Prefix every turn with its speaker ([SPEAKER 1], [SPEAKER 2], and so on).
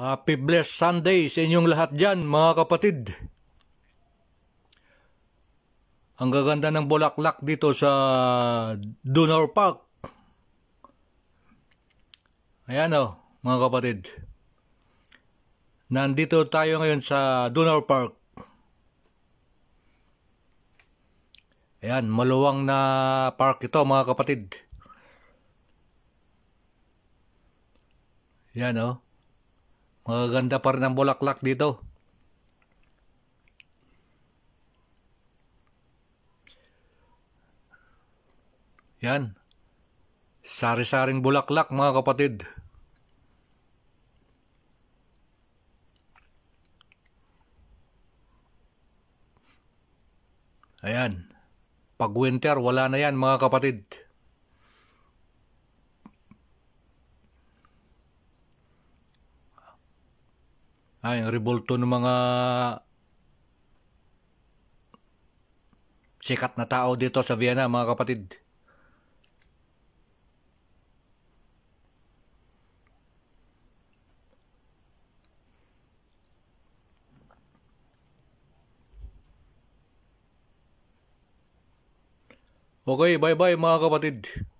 [SPEAKER 1] Happy Blessed Sunday sa inyong lahat dyan, mga kapatid. Ang gaganda ng bulaklak dito sa Dunor Park. Ayan o, oh, mga kapatid. Nandito tayo ngayon sa Dunor Park. Ayan, maluwang na park ito, mga kapatid. Ayan o. Oh. Maganda pa rin ang bulaklak dito. Yan. Sari-saring bulaklak mga kapatid. Ayan. Pag winter, wala na yan mga kapatid. Ay, ah, ang rebolto ng mga sikat na tao dito sa Vienna, mga kapatid. Okay, bye-bye mga kapatid.